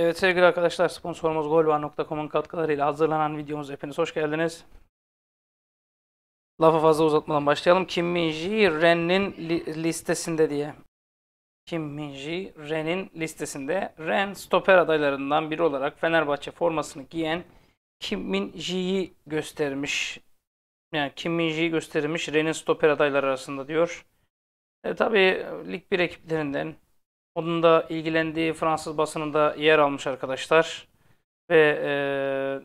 Evet sevgili arkadaşlar sponsorumuz golvar.com'un katkılarıyla hazırlanan videomuz hepiniz hoş geldiniz. Lafı fazla uzatmadan başlayalım. Kim Minji Ren'in li listesinde diye. Kim Minji Ren'in listesinde. Ren stoper adaylarından biri olarak Fenerbahçe formasını giyen Kim Minji'yi göstermiş. Yani Kim Minji'yi göstermiş Ren'in stoper adayları arasında diyor. E, tabii Lig bir ekiplerinden onun da ilgilendiği Fransız basınında yer almış arkadaşlar. Ve e,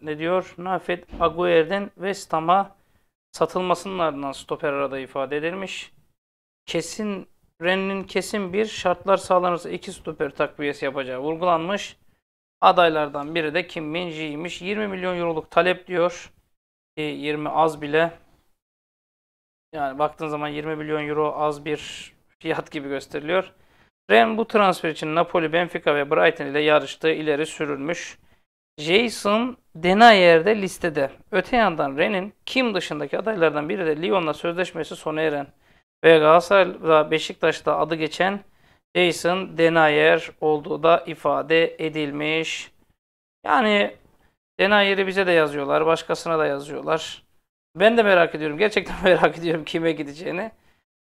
ne diyor? Nafet Agüer'den West Ham'a satılmasının ardından stoper arada ifade edilmiş. Kesin Ren'in kesin bir şartlar sağlanırsa iki stoper takviyesi yapacağı vurgulanmış. Adaylardan biri de Kim Minjiymiş. 20 milyon euroluk talep diyor. E, 20 az bile. Yani baktığın zaman 20 milyon euro az bir fiyat gibi gösteriliyor. Ren bu transfer için Napoli, Benfica ve Brighton ile yarıştığı ileri sürülmüş. Jason Denayer de listede. Öte yandan Ren'in kim dışındaki adaylardan biri de Lyon'la sözleşmesi sona eren ve Galatasaray'da Beşiktaş'ta adı geçen Jason Denayer olduğu da ifade edilmiş. Yani Denayer'i bize de yazıyorlar, başkasına da yazıyorlar. Ben de merak ediyorum, gerçekten merak ediyorum kime gideceğini.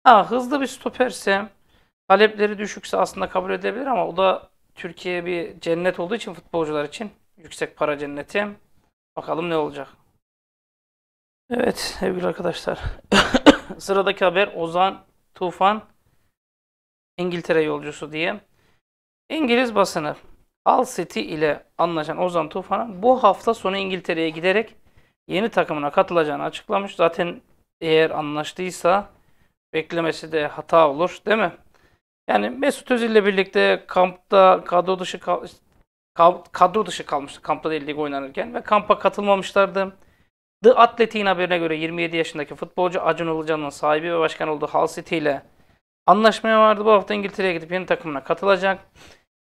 Ha hızlı bir stoperse Talepleri düşükse aslında kabul edebilir ama o da Türkiye bir cennet olduğu için futbolcular için yüksek para cenneti. Bakalım ne olacak. Evet sevgili arkadaşlar. Sıradaki haber Ozan Tufan İngiltere yolcusu diye. İngiliz basını Al City ile anlaşan Ozan Tufan'ın bu hafta sonu İngiltere'ye giderek yeni takımına katılacağını açıklamış. Zaten eğer anlaştıysa beklemesi de hata olur değil mi? Yani Mesut Özil ile birlikte kampta kadro dışı kal kadro dışı kalmıştı kampta değil lig oynanırken ve kampa katılmamışlardı. The Athletic'in haberine göre 27 yaşındaki futbolcu Acun Ilıcan'ın sahibi ve başkan olduğu Hull City ile anlaşmaya vardı. Bu hafta İngiltere'ye gidip yeni takımına katılacak.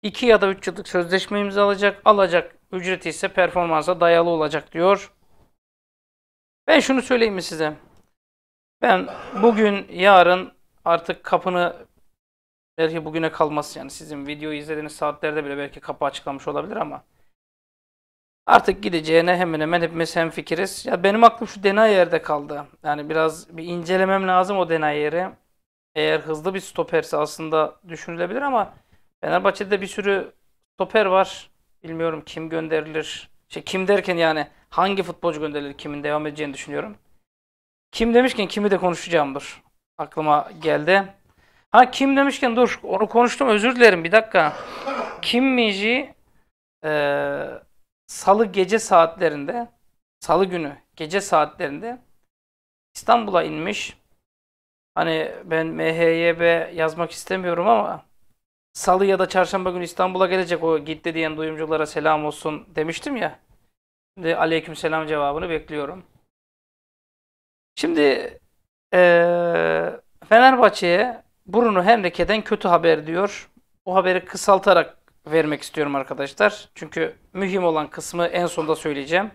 2 ya da 3 yıllık sözleşme imzalayacak. Alacak ücreti ise performansa dayalı olacak diyor. Ben şunu söyleyeyim mi size? Ben bugün yarın artık kapını Belki bugüne kalması yani sizin videoyu izlediğiniz saatlerde bile belki kapı açıklamış olabilir ama artık gideceğine hemen hemen hepimiz hemfikiriz. Ya benim aklım şu denay yerde kaldı. Yani biraz bir incelemem lazım o denay yeri. Eğer hızlı bir stoperse aslında düşünülebilir ama Fenerbahçe'de bir sürü stoper var. Bilmiyorum kim gönderilir. Şey, kim derken yani hangi futbolcu gönderilir kimin devam edeceğini düşünüyorum. Kim demişken kimi de konuşacağımdır. Aklıma geldi. Ha kim demişken dur onu konuştum özür dilerim bir dakika. Kim Miji e, ee, salı gece saatlerinde salı günü gece saatlerinde İstanbul'a inmiş. Hani ben MHYB yazmak istemiyorum ama salı ya da çarşamba günü İstanbul'a gelecek o gitti diyen duyumculara selam olsun demiştim ya. Şimdi aleyküm selam cevabını bekliyorum. Şimdi e, Fenerbahçe'ye Bruno Henrique'den kötü haber diyor. Bu haberi kısaltarak vermek istiyorum arkadaşlar. Çünkü mühim olan kısmı en sonda söyleyeceğim.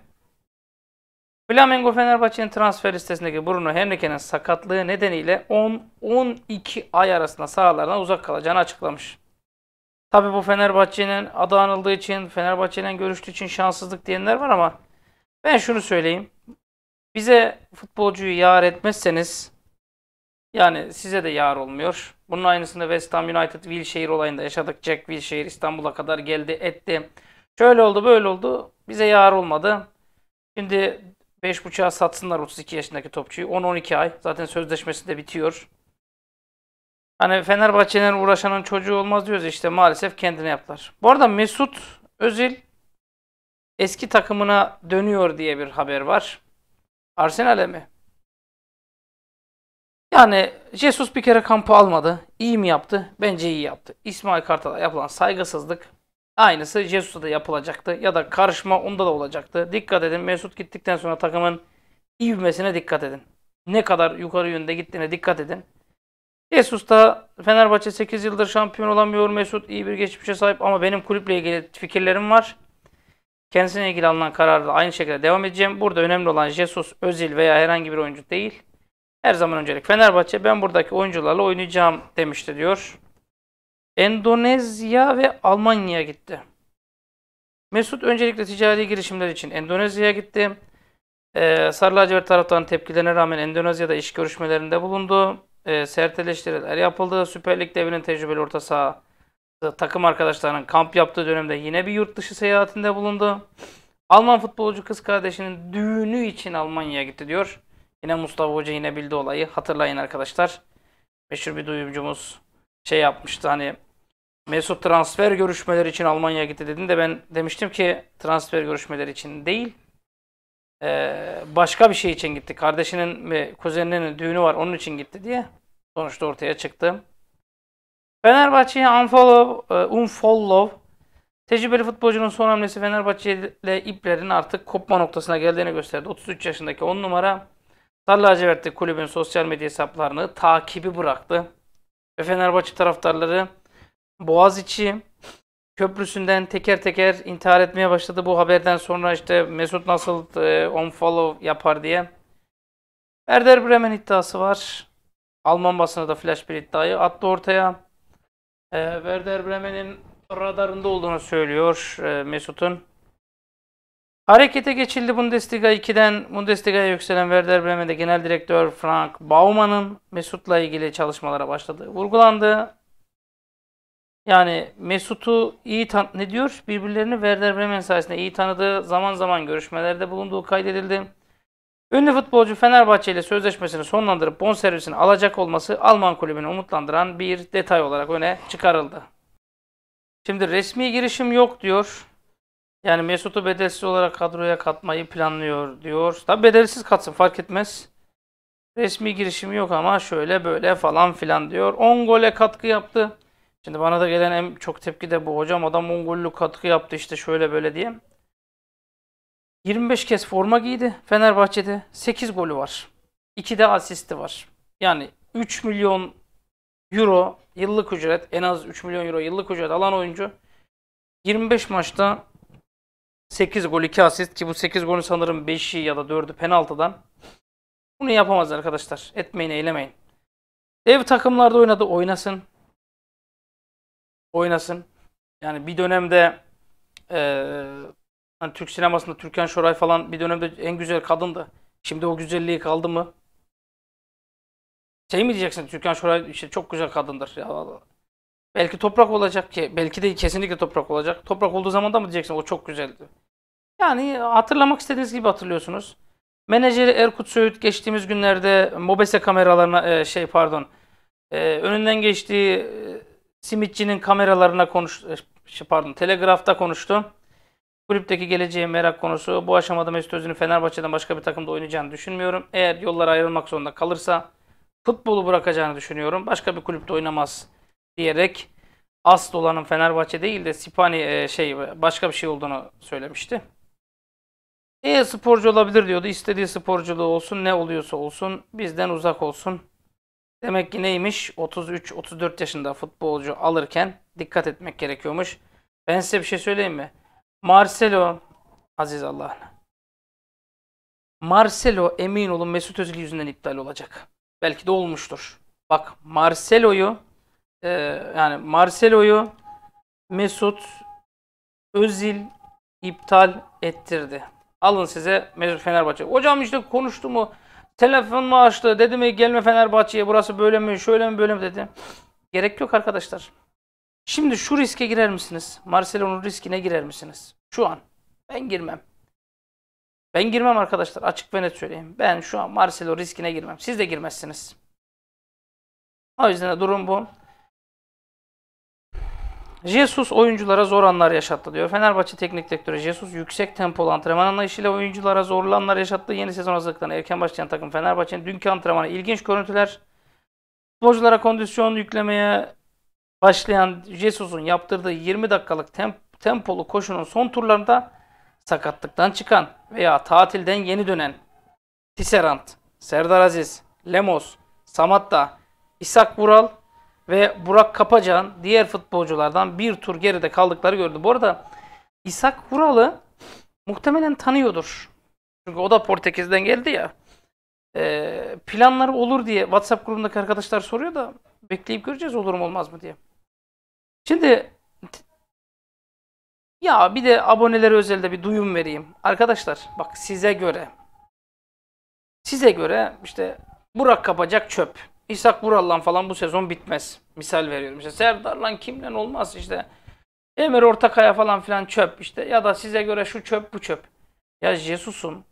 Flamengo Fenerbahçe'nin transfer listesindeki Bruno Henrique'nin sakatlığı nedeniyle 10-12 ay arasında sahalardan uzak kalacağını açıklamış. Tabi bu Fenerbahçe'nin adı anıldığı için, Fenerbahçe'nin görüştüğü için şanssızlık diyenler var ama ben şunu söyleyeyim. Bize futbolcuyu yar etmezseniz yani size de yar olmuyor. Bunun aynısını West Ham United Wilshere olayında yaşadık. Jack Wilshere İstanbul'a kadar geldi etti. Şöyle oldu böyle oldu. Bize yar olmadı. Şimdi 5.5'a satsınlar 32 yaşındaki topçuyu. 10-12 ay. Zaten sözleşmesi de bitiyor. Hani Fenerbahçe'nin uğraşanın çocuğu olmaz diyoruz işte maalesef kendine yaptılar. Bu arada Mesut Özil eski takımına dönüyor diye bir haber var. Arsenal'e mi? Yani Jesus bir kere kampı almadı. İyi mi yaptı? Bence iyi yaptı. İsmail Kartal'a yapılan saygısızlık aynısı Jesus'a da yapılacaktı. Ya da karışma onda da olacaktı. Dikkat edin Mesut gittikten sonra takımın ivmesine dikkat edin. Ne kadar yukarı yönde gittiğine dikkat edin. Jesus da Fenerbahçe 8 yıldır şampiyon olamıyor. Mesut iyi bir geçmişe sahip ama benim kulüple ilgili fikirlerim var. Kendisine ilgili alınan kararla aynı şekilde devam edeceğim. Burada önemli olan Jesus, Özil veya herhangi bir oyuncu değil. Her zaman öncelik Fenerbahçe ben buradaki oyuncularla oynayacağım demişti diyor. Endonezya ve Almanya'ya gitti. Mesut öncelikle ticari girişimler için Endonezya'ya gitti. Ee, Sarı Lacivert taraftan tepkilerine rağmen Endonezya'da iş görüşmelerinde bulundu. Ee, sert eleştiriler yapıldı. Süper Lig devinin tecrübeli orta saha takım arkadaşlarının kamp yaptığı dönemde yine bir yurt dışı seyahatinde bulundu. Alman futbolcu kız kardeşinin düğünü için Almanya'ya gitti diyor. Yine Mustafa Hoca yine bildi olayı. Hatırlayın arkadaşlar. Meşhur bir duyumcumuz şey yapmıştı hani Mesut transfer görüşmeleri için Almanya'ya gitti dedin de ben demiştim ki transfer görüşmeleri için değil. başka bir şey için gitti. Kardeşinin ve kuzeninin düğünü var onun için gitti diye. Sonuçta ortaya çıktı. Fenerbahçe'ye unfollow, unfollow Tecrübeli futbolcunun son hamlesi Fenerbahçe ile iplerin artık kopma noktasına geldiğini gösterdi. 33 yaşındaki 10 numara Sarı lacivertli kulübün sosyal medya hesaplarını takibi bıraktı. Ve Fenerbahçe taraftarları Boğaziçi köprüsünden teker teker intihar etmeye başladı. Bu haberden sonra işte Mesut nasıl e, follow yapar diye. Erder Bremen iddiası var. Alman basını da flash bir iddiayı attı ortaya. E, Werder Bremen'in radarında olduğunu söylüyor e, Mesut'un. Harekete geçildi Bundesliga 2'den Bundesliga'ya yükselen Werder Bremen'de genel direktör Frank Baumann'ın Mesut'la ilgili çalışmalara başladığı vurgulandı. Yani Mesut'u iyi tan ne diyor? Birbirlerini Werder Bremen sayesinde iyi tanıdığı zaman zaman görüşmelerde bulunduğu kaydedildi. Ünlü futbolcu Fenerbahçe ile sözleşmesini sonlandırıp bonservisini alacak olması Alman kulübünü umutlandıran bir detay olarak öne çıkarıldı. Şimdi resmi girişim yok diyor. Yani Mesut'u bedelsiz olarak kadroya katmayı planlıyor diyor. Tabi bedelsiz katsın fark etmez. Resmi girişimi yok ama şöyle böyle falan filan diyor. 10 gole katkı yaptı. Şimdi bana da gelen en çok tepki de bu. Hocam adam 10 gollük katkı yaptı işte şöyle böyle diye. 25 kez forma giydi Fenerbahçe'de. 8 golü var. 2 de asisti var. Yani 3 milyon euro yıllık ücret en az 3 milyon euro yıllık ücret alan oyuncu 25 maçta 8 gol 2 asist ki bu 8 golü sanırım 5'i ya da 4'ü penaltıdan. Bunu yapamaz arkadaşlar. Etmeyin eylemeyin. ev takımlarda oynadı oynasın. Oynasın. Yani bir dönemde ee, hani Türk sinemasında Türkan Şoray falan bir dönemde en güzel kadındı. Şimdi o güzelliği kaldı mı? Şey mi diyeceksin Türkan Şoray işte çok güzel kadındır. Ya, belki toprak olacak ki belki de kesinlikle toprak olacak. Toprak olduğu zaman da mı diyeceksin o çok güzeldi. Yani hatırlamak istediğiniz gibi hatırlıyorsunuz. Menajeri Erkut Söğüt geçtiğimiz günlerde Mobese kameralarına e, şey pardon e, önünden geçtiği e, simitçinin kameralarına konuştu. e, şey, pardon Telegraf'ta konuştu. Kulüpteki geleceğe merak konusu. Bu aşamada Mesut Özil'in Fenerbahçe'den başka bir takımda oynayacağını düşünmüyorum. Eğer yollara ayrılmak zorunda kalırsa futbolu bırakacağını düşünüyorum. Başka bir kulüpte oynamaz diyerek asıl olanın Fenerbahçe değil de Sipani şey başka bir şey olduğunu söylemişti. E-sporcu olabilir diyordu. İstediği sporculuğu olsun ne oluyorsa olsun bizden uzak olsun. Demek ki neymiş? 33-34 yaşında futbolcu alırken dikkat etmek gerekiyormuş. Ben size bir şey söyleyeyim mi? Marcelo, aziz Allah'ın. Marcelo emin olun Mesut Özil yüzünden iptal olacak. Belki de olmuştur. Bak Marcelo'yu e, yani Marcelo'yu Mesut Özil iptal ettirdi. Alın size Fenerbahçe. Hocam işte konuştu mu? Telefon mu açtı? Dedi mi gelme Fenerbahçe'ye burası böyle mi şöyle mi böyle mi dedi. Gerek yok arkadaşlar. Şimdi şu riske girer misiniz? Marcelo'nun riskine girer misiniz? Şu an. Ben girmem. Ben girmem arkadaşlar. Açık ve net söyleyeyim. Ben şu an Marcelo riskine girmem. Siz de girmezsiniz. O yüzden de durum bu. Jesus oyunculara zor anlar yaşattı diyor. Fenerbahçe teknik direktörü Jesus yüksek tempolu antrenman anlayışıyla oyunculara zorlu anlar yaşattı. Yeni sezon hazırlıklarına erken başlayan takım Fenerbahçe'nin dünkü antrenmanı ilginç görüntüler. Futbolculara kondisyon yüklemeye başlayan Jesus'un yaptırdığı 20 dakikalık temp tempolu koşunun son turlarında sakatlıktan çıkan veya tatilden yeni dönen Tisserant, Serdar Aziz, Lemos, Samatta, İshak Vural ve Burak Kapacan diğer futbolculardan bir tur geride kaldıkları gördü. Bu arada İshak Vural'ı muhtemelen tanıyordur. Çünkü o da Portekiz'den geldi ya. Ee, planları olur diye WhatsApp grubundaki arkadaşlar soruyor da bekleyip göreceğiz olur mu olmaz mı diye. Şimdi ya bir de abonelere özelde bir duyum vereyim. Arkadaşlar bak size göre size göre işte Burak Kapacak çöp. İshak Vural'lan falan bu sezon bitmez. Misal veriyorum. İşte Serdar'lan kimden olmaz işte. Emir Ortakaya falan filan çöp işte. Ya da size göre şu çöp bu çöp. Ya Jesus'un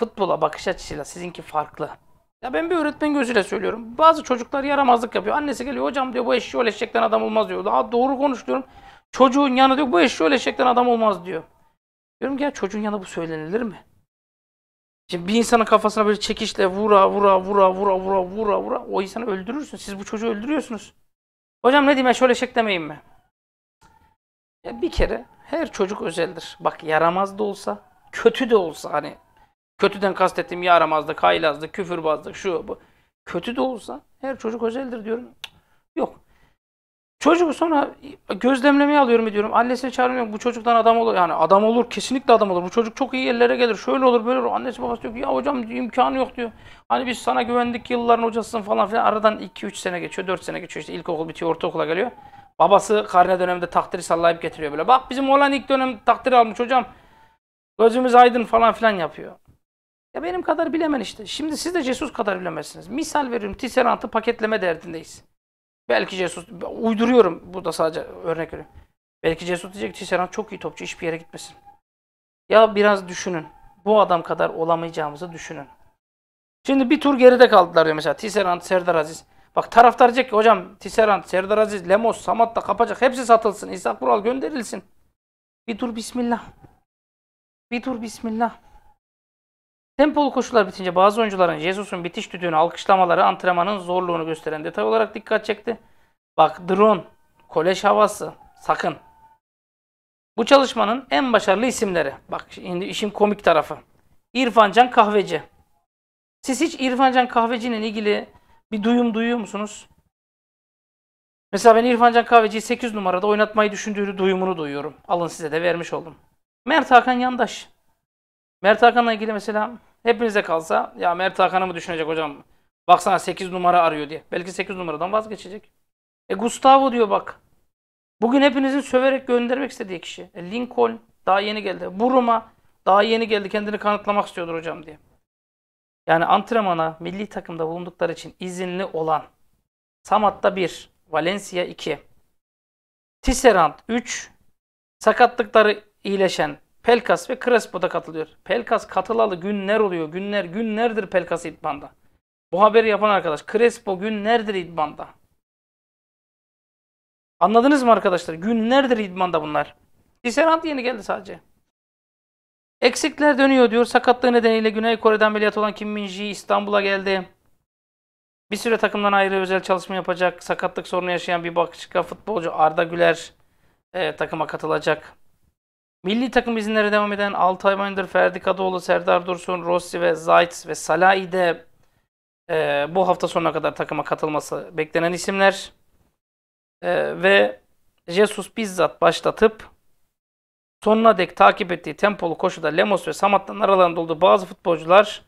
futbola bakış açısıyla sizinki farklı. Ya ben bir öğretmen gözüyle söylüyorum. Bazı çocuklar yaramazlık yapıyor. Annesi geliyor hocam diyor bu eşi öyle eşekten adam olmaz diyor. Daha doğru konuşuyorum. Çocuğun yanı diyor bu eşi öyle eşekten adam olmaz diyor. Diyorum ki ya çocuğun yanı bu söylenilir mi? Şimdi bir insanın kafasına böyle çekişle vura vura vura vura vura vura vura o insanı öldürürsün. Siz bu çocuğu öldürüyorsunuz. Hocam ne diyeyim şöyle şek mi? Ya bir kere her çocuk özeldir. Bak yaramaz da olsa, kötü de olsa hani kötüden kastettiğim yaramazlık, haylazlık, küfürbazlık şu bu. Kötü de olsa her çocuk özeldir diyorum. Cık. Çocuğu sonra gözlemlemeye alıyorum diyorum. Annesini çağırmıyorum. Bu çocuktan adam olur. Yani adam olur. Kesinlikle adam olur. Bu çocuk çok iyi yerlere gelir. Şöyle olur böyle olur. Annesi babası diyor ki ya hocam imkanı yok diyor. Hani biz sana güvendik yılların hocasısın falan filan. Aradan 2-3 sene geçiyor. 4 sene geçiyor. İşte ilkokul bitiyor. Ortaokula geliyor. Babası karne döneminde takdiri sallayıp getiriyor böyle. Bak bizim olan ilk dönem takdiri almış hocam. Gözümüz aydın falan filan yapıyor. Ya benim kadar bilemen işte. Şimdi siz de Jesus kadar bilemezsiniz. Misal veriyorum. Tisserant'ı paketleme derdindeyiz. Belki Jesus, uyduruyorum burada sadece örnek veriyorum. Belki Jesus diyecek ki Serhan çok iyi topçu hiçbir yere gitmesin. Ya biraz düşünün. Bu adam kadar olamayacağımızı düşünün. Şimdi bir tur geride kaldılar diyor mesela. Tisserand, Serdar Aziz. Bak taraftar diyecek ki hocam Tisserand, Serdar Aziz, Lemos, Samat da kapacak. Hepsi satılsın. İsa Kural gönderilsin. Bir tur bismillah. Bir tur bismillah. Tempolu koşular bitince bazı oyuncuların Jesus'un bitiş düdüğünü alkışlamaları antrenmanın zorluğunu gösteren detay olarak dikkat çekti. Bak drone, kolej havası, sakın. Bu çalışmanın en başarılı isimleri. Bak şimdi işin komik tarafı. İrfancan Kahveci. Siz hiç İrfancan Kahveci'nin ilgili bir duyum duyuyor musunuz? Mesela ben İrfancan Kahveci'yi 8 numarada oynatmayı düşündüğünü duyumunu duyuyorum. Alın size de vermiş oldum. Mert Hakan Yandaş. Mert Hakan'la ilgili mesela hepinize kalsa ya Mert Hakan'ı mı düşünecek hocam? Baksana 8 numara arıyor diye. Belki 8 numaradan vazgeçecek. E Gustavo diyor bak. Bugün hepinizin söverek göndermek istediği kişi. E Lincoln daha yeni geldi. Buruma daha yeni geldi kendini kanıtlamak istiyordur hocam diye. Yani antrenmana milli takımda bulundukları için izinli olan Samat'ta 1, Valencia 2, Tisserand 3, sakatlıkları iyileşen Pelkas ve Crespo da katılıyor. Pelkas katılalı günler oluyor. Günler günlerdir Pelkas idmanda. Bu haberi yapan arkadaş. Crespo günlerdir idmanda. Anladınız mı arkadaşlar? Günlerdir idmanda bunlar. Tisserant yeni geldi sadece. Eksikler dönüyor diyor. Sakatlığı nedeniyle Güney Kore'den ameliyat olan Kim Minji İstanbul'a geldi. Bir süre takımdan ayrı özel çalışma yapacak. Sakatlık sorunu yaşayan bir başka futbolcu Arda Güler e, takıma katılacak. Milli takım izinlere devam eden Altay Bayındır, Ferdi Kadıoğlu, Serdar Dursun, Rossi ve Zayt ve Salahi de e, bu hafta sonuna kadar takıma katılması beklenen isimler. E, ve Jesus bizzat başlatıp sonuna dek takip ettiği tempolu koşuda Lemos ve Samat'tan aralarında olduğu bazı futbolcular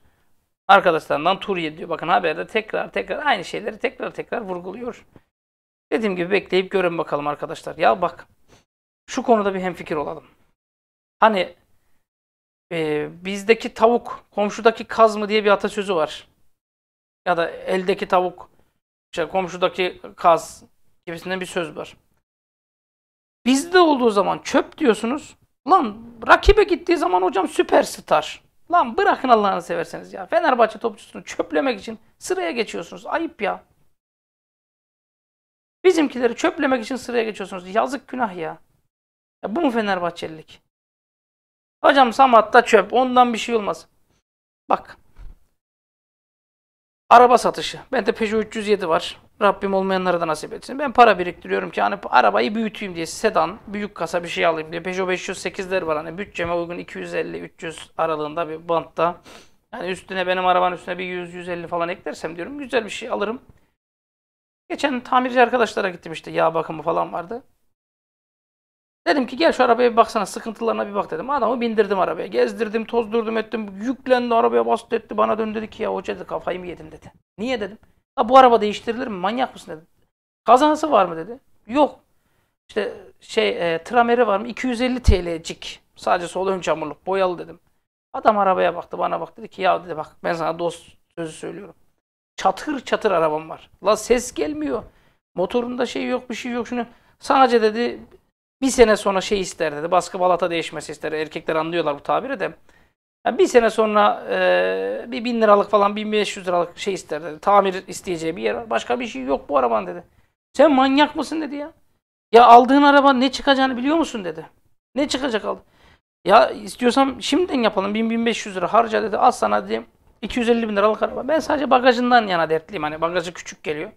arkadaşlarından tur yediyor. Bakın haberde tekrar tekrar aynı şeyleri tekrar tekrar vurguluyor. Dediğim gibi bekleyip görün bakalım arkadaşlar. Ya bak şu konuda bir hemfikir olalım. Hani e, bizdeki tavuk komşudaki kaz mı diye bir atasözü var. Ya da eldeki tavuk işte komşudaki kaz gibisinden bir söz var. Bizde olduğu zaman çöp diyorsunuz. Lan rakibe gittiği zaman hocam süperstar. Lan bırakın Allah'ını severseniz ya. Fenerbahçe topçusunu çöplemek için sıraya geçiyorsunuz. Ayıp ya. Bizimkileri çöplemek için sıraya geçiyorsunuz. Yazık günah ya. ya bu mu Fenerbahçelilik? Hocam Samat'ta çöp. Ondan bir şey olmaz. Bak. Araba satışı. Bende Peugeot 307 var. Rabbim olmayanlara da nasip etsin. Ben para biriktiriyorum ki hani arabayı büyüteyim diye sedan, büyük kasa bir şey alayım diye. Peugeot 508'ler var hani bütçeme uygun 250-300 aralığında bir bantta. Yani üstüne benim arabanın üstüne bir 100-150 falan eklersem diyorum güzel bir şey alırım. Geçen tamirci arkadaşlara gittim işte yağ bakımı falan vardı. Dedim ki gel şu arabaya bir baksana sıkıntılarına bir bak dedim. Adamı bindirdim arabaya. Gezdirdim, tozdurdum ettim. Yüklendi arabaya bastı etti. Bana döndü dedi ki ya hoca dedi kafayı mı yedin dedi. Niye dedim. Ha bu araba değiştirilir mi? Manyak mısın dedi. Kazanası var mı dedi. Yok. İşte şey e, trameri var mı? 250 TL'cik. Sadece sol ön çamurluk boyalı dedim. Adam arabaya baktı bana baktı dedi ki ya dedi bak ben sana dost sözü söylüyorum. Çatır çatır arabam var. La ses gelmiyor. Motorunda şey yok bir şey yok şunu. Sadece dedi bir sene sonra şey ister dedi. Baskı balata değişmesi ister. Erkekler anlıyorlar bu tabiri de. Yani bir sene sonra e, bir bin liralık falan 1500 liralık şey ister dedi. Tamir isteyeceği bir yer var. Başka bir şey yok bu araban dedi. Sen manyak mısın dedi ya. Ya aldığın araba ne çıkacağını biliyor musun dedi. Ne çıkacak aldı. Ya istiyorsam şimdiden yapalım 1000-1500 lira harca dedi. Al sana dedi 250 bin liralık araba. Ben sadece bagajından yana dertliyim. Hani bagajı küçük geliyor.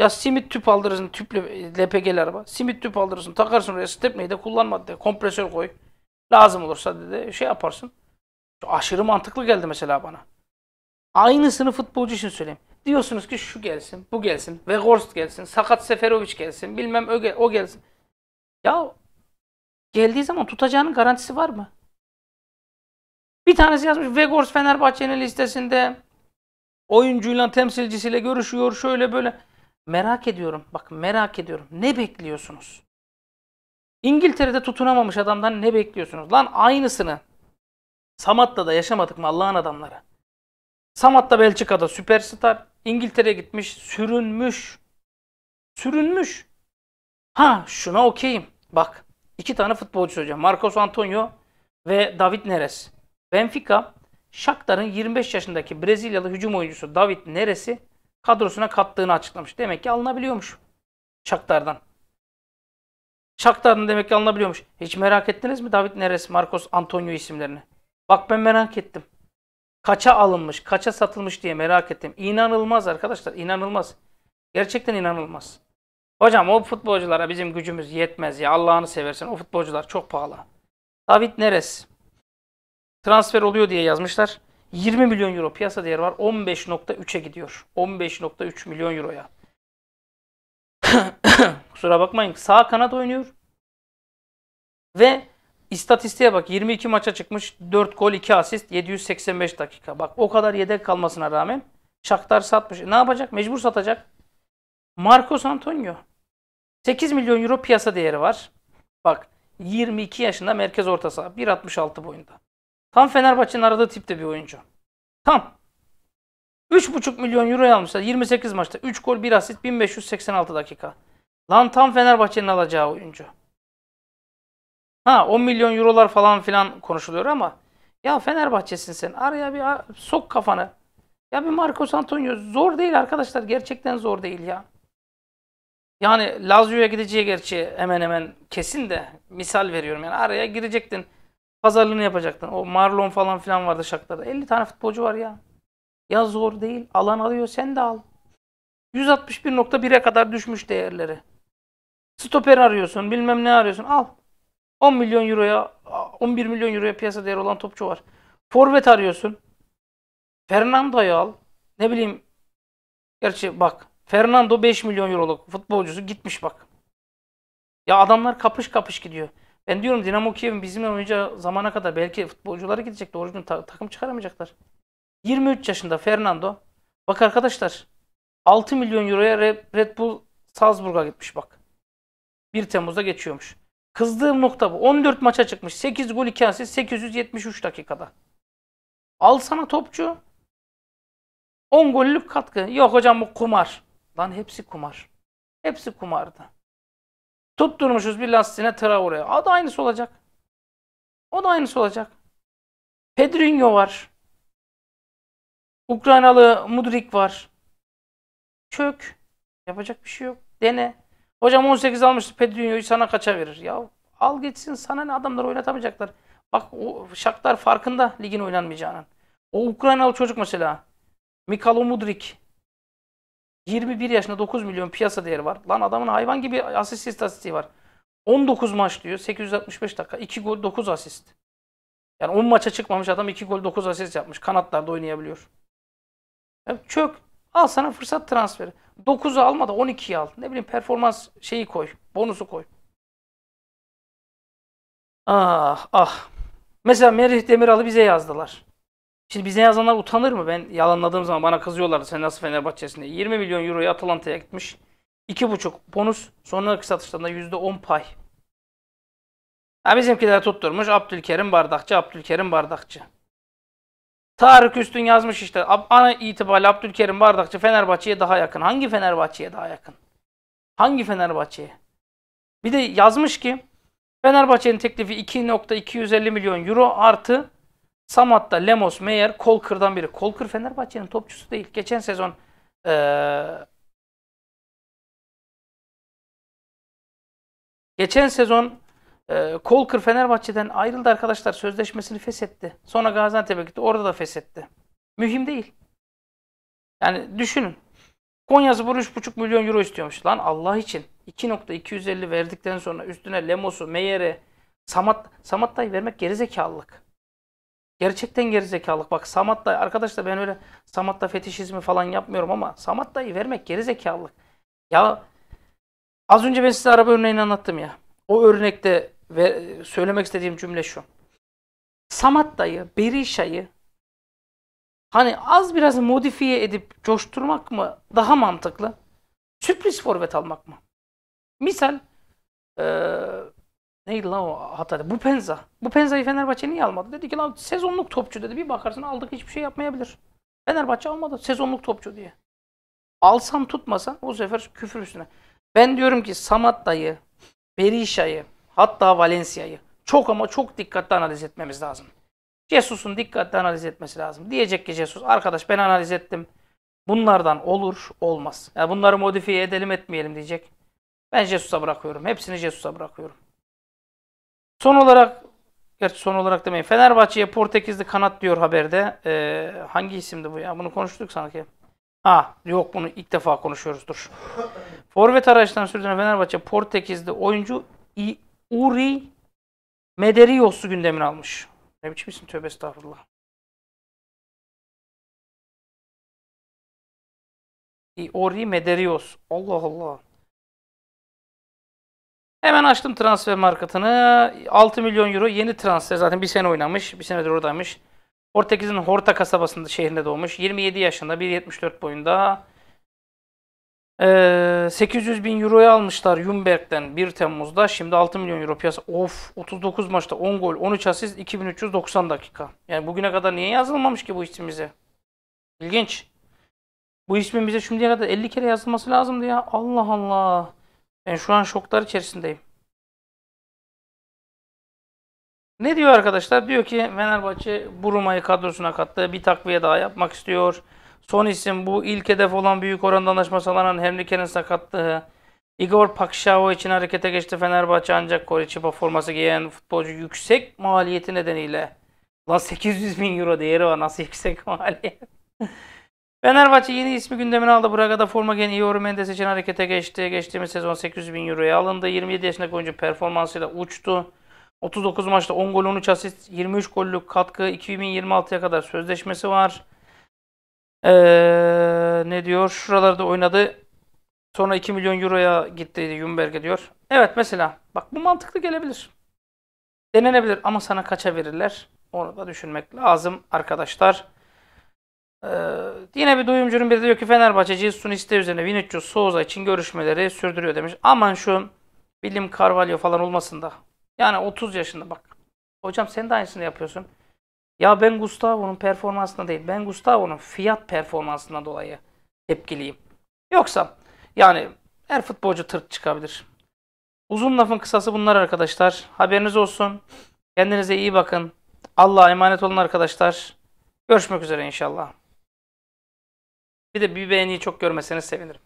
Ya simit tüp aldırırsın, tüple LPG'li araba. Simit tüp aldırırsın, takarsın oraya. Stepneyi de kullanma dedi. Kompresör koy. Lazım olursa dedi. Şey yaparsın. Aşırı mantıklı geldi mesela bana. Aynısını futbolcu için söyleyeyim. Diyorsunuz ki şu gelsin, bu gelsin, Vegorst gelsin, Sakat Seferovic gelsin, bilmem o, gel o gelsin. Ya geldiği zaman tutacağının garantisi var mı? Bir tanesi yazmış Vegors Fenerbahçe'nin listesinde oyuncuyla temsilcisiyle görüşüyor şöyle böyle. Merak ediyorum. Bak merak ediyorum. Ne bekliyorsunuz? İngiltere'de tutunamamış adamdan ne bekliyorsunuz? Lan aynısını Samat'ta da yaşamadık mı Allah'ın adamları? Samat'ta Belçika'da süperstar. İngiltere'ye gitmiş, sürünmüş. Sürünmüş. Ha şuna okeyim. Bak iki tane futbolcu söyleyeceğim. Marcos Antonio ve David Neres. Benfica, Shakhtar'ın 25 yaşındaki Brezilyalı hücum oyuncusu David Neres'i kadrosuna kattığını açıklamış. Demek ki alınabiliyormuş Shakhtar'dan. Shakhtar'dan demek ki alınabiliyormuş. Hiç merak ettiniz mi David Neres, Marcos Antonio isimlerini? Bak ben merak ettim. Kaça alınmış, kaça satılmış diye merak ettim. İnanılmaz arkadaşlar, inanılmaz. Gerçekten inanılmaz. Hocam o futbolculara bizim gücümüz yetmez ya. Allah'ını seversen o futbolcular çok pahalı. David Neres transfer oluyor diye yazmışlar. 20 milyon euro piyasa değeri var. 15.3'e gidiyor. 15.3 milyon euroya. Kusura bakmayın. Sağ kanat oynuyor. Ve istatistiğe bak. 22 maça çıkmış. 4 gol 2 asist. 785 dakika. Bak o kadar yedek kalmasına rağmen Shakhtar satmış. ne yapacak? Mecbur satacak. Marcos Antonio. 8 milyon euro piyasa değeri var. Bak 22 yaşında merkez orta saha. 1.66 boyunda. Tam Fenerbahçe'nin aradığı tipte bir oyuncu. Tam. 3,5 milyon euroya almışlar. 28 maçta. 3 gol 1 asist 1586 dakika. Lan tam Fenerbahçe'nin alacağı oyuncu. Ha 10 milyon eurolar falan filan konuşuluyor ama ya Fenerbahçe'sin sen. Araya bir sok kafanı. Ya bir Marcos Antonio zor değil arkadaşlar. Gerçekten zor değil ya. Yani Lazio'ya gideceği gerçi hemen hemen kesin de misal veriyorum. Yani araya girecektin pazarlığını yapacaktın. O Marlon falan filan vardı şaklarda. 50 tane futbolcu var ya. Ya zor değil. Alan alıyor sen de al. 161.1'e kadar düşmüş değerleri. Stoper arıyorsun bilmem ne arıyorsun al. 10 milyon euroya 11 milyon euroya piyasa değeri olan topçu var. Forvet arıyorsun. Fernando'yu al. Ne bileyim. Gerçi bak. Fernando 5 milyon euroluk futbolcusu gitmiş bak. Ya adamlar kapış kapış gidiyor. Ben diyorum Dinamo Kiev bizimle oynayacağı zamana kadar belki futbolcuları gidecek. Doğru gün ta- takım çıkaramayacaklar. 23 yaşında Fernando. Bak arkadaşlar 6 milyon euroya Red Bull Salzburg'a gitmiş bak. 1 Temmuz'da geçiyormuş. Kızdığım nokta bu. 14 maça çıkmış. 8 gol 2 asist 873 dakikada. Al sana topçu. 10 gollük katkı. Yok hocam bu kumar. Lan hepsi kumar. Hepsi kumardı. Tutturmuşuz bir lastiğine Traore'ye. O da aynısı olacak. O da aynısı olacak. Pedrinho var. Ukraynalı Mudrik var. Çök. Yapacak bir şey yok. Dene. Hocam 18 almıştı Pedrinho'yu sana kaça verir? Ya al geçsin sana ne adamlar oynatamayacaklar. Bak o Şaklar farkında ligin oynanmayacağının. O Ukraynalı çocuk mesela. Mikalo Mudrik. 21 yaşında 9 milyon piyasa değeri var. Lan adamın hayvan gibi asist istatistiği var. 19 maç diyor. 865 dakika. 2 gol 9 asist. Yani 10 maça çıkmamış adam 2 gol 9 asist yapmış. Kanatlarda oynayabiliyor. Yani çök. Al sana fırsat transferi. 9'u alma da 12'yi al. Ne bileyim performans şeyi koy. Bonusu koy. Ah ah. Mesela Merih Demiral'ı bize yazdılar. Şimdi bize yazanlar utanır mı? Ben yalanladığım zaman bana kızıyorlar. Sen nasıl Fenerbahçe'sinde? 20 milyon euroya Atalanta'ya gitmiş. 2,5 bonus. Sonraki satışlarında %10 pay. Ha bizimkiler tutturmuş. Abdülkerim Bardakçı, Abdülkerim Bardakçı. Tarık Üstün yazmış işte. Ana itibariyle Abdülkerim Bardakçı Fenerbahçe'ye daha yakın. Hangi Fenerbahçe'ye daha yakın? Hangi Fenerbahçe'ye? Bir de yazmış ki Fenerbahçe'nin teklifi 2.250 milyon euro artı Samat'ta Lemos, Meyer, Kolkır'dan biri. Kolkır Fenerbahçe'nin topçusu değil. Geçen sezon ee, geçen sezon e, Kolkır Fenerbahçe'den ayrıldı arkadaşlar. Sözleşmesini feshetti. Sonra Gaziantep'e gitti. Orada da feshetti. Mühim değil. Yani düşünün. Konya Spor 3,5 milyon euro istiyormuş. Lan Allah için. 2.250 verdikten sonra üstüne Lemos'u, Meyer'i, Samat, Samat vermek gerizekalılık. Gerçekten gerizekalılık. Bak Samat dayı. Arkadaşlar ben öyle Samat da fetişizmi falan yapmıyorum ama Samat dayı vermek gerizekalılık. Ya az önce ben size araba örneğini anlattım ya. O örnekte ve söylemek istediğim cümle şu. Samat dayı, Berişa'yı hani az biraz modifiye edip coşturmak mı daha mantıklı? Sürpriz forvet almak mı? Misal ee, Neydi lan o hata? Bu Penza. Bu Penza'yı Fenerbahçe niye almadı? Dedi ki lan sezonluk topçu dedi. Bir bakarsın aldık hiçbir şey yapmayabilir. Fenerbahçe almadı sezonluk topçu diye. Alsam tutmasan o sefer küfür üstüne. Ben diyorum ki Samat dayı, Berisha'yı, hatta Valencia'yı çok ama çok dikkatli analiz etmemiz lazım. Jesus'un dikkatli analiz etmesi lazım. Diyecek ki Jesus arkadaş ben analiz ettim. Bunlardan olur olmaz. Yani bunları modifiye edelim etmeyelim diyecek. Ben Jesus'a bırakıyorum. Hepsini Jesus'a bırakıyorum. Son olarak Gerçi son olarak demeyin. Fenerbahçe'ye Portekizli kanat diyor haberde. Ee, hangi isimdi bu ya? Bunu konuştuk sanki. Ha yok bunu ilk defa konuşuyoruz dur. Forvet araçtan sürdüren Fenerbahçe Portekizli oyuncu I Uri Mederios'u gündemine almış. Ne biçim isim tövbe estağfurullah. I Uri Mederios. Allah Allah. Hemen açtım transfer marketini. 6 milyon euro yeni transfer. Zaten bir sene oynamış. Bir senedir oradaymış. Portekiz'in Horta kasabasında şehrinde doğmuş. 27 yaşında. 1.74 boyunda. Ee, 800 bin euroya almışlar Jumberg'den 1 Temmuz'da. Şimdi 6 milyon euro piyasa. Of 39 maçta 10 gol 13 asist 2390 dakika. Yani bugüne kadar niye yazılmamış ki bu ismimize? İlginç. Bu ismin bize şimdiye kadar 50 kere yazılması lazımdı ya. Allah Allah. Ben şu an şoklar içerisindeyim. Ne diyor arkadaşlar? Diyor ki Fenerbahçe Buruma'yı kadrosuna kattı. Bir takviye daha yapmak istiyor. Son isim bu ilk hedef olan büyük oranda anlaşma sağlanan Henrique'nin sakatlığı. Igor Pakşavo için harekete geçti Fenerbahçe ancak Kore Çipa forması giyen futbolcu yüksek maliyeti nedeniyle. Lan 800 bin euro değeri var nasıl yüksek maliyet? Fenerbahçe yeni ismi gündemine aldı. Braga'da forma giyen Iori Mendes için harekete geçti. Geçtiğimiz sezon 800 bin euroya alındı. 27 yaşındaki oyuncu performansıyla uçtu. 39 maçta 10 gol 13 asist 23 gollük katkı 2026'ya kadar sözleşmesi var. Ee, ne diyor? Şuralarda oynadı. Sonra 2 milyon euroya gitti Jumberg'e diyor. Evet mesela bak bu mantıklı gelebilir. Denenebilir ama sana kaça verirler? Onu da düşünmek lazım arkadaşlar. Ee, yine bir duyumcunun biri de diyor ki Fenerbahçe Cessun iste üzerine Vinicius Souza için görüşmeleri sürdürüyor demiş. Aman şu bilim Carvalho falan olmasın da. Yani 30 yaşında bak. Hocam sen de aynısını yapıyorsun. Ya ben Gustavo'nun performansına değil, ben Gustavo'nun fiyat performansına dolayı tepkiliyim. Yoksa yani her futbolcu tırt çıkabilir. Uzun lafın kısası bunlar arkadaşlar. Haberiniz olsun. Kendinize iyi bakın. Allah'a emanet olun arkadaşlar. Görüşmek üzere inşallah. Bir de bir beğeniyi çok görmeseniz sevinirim.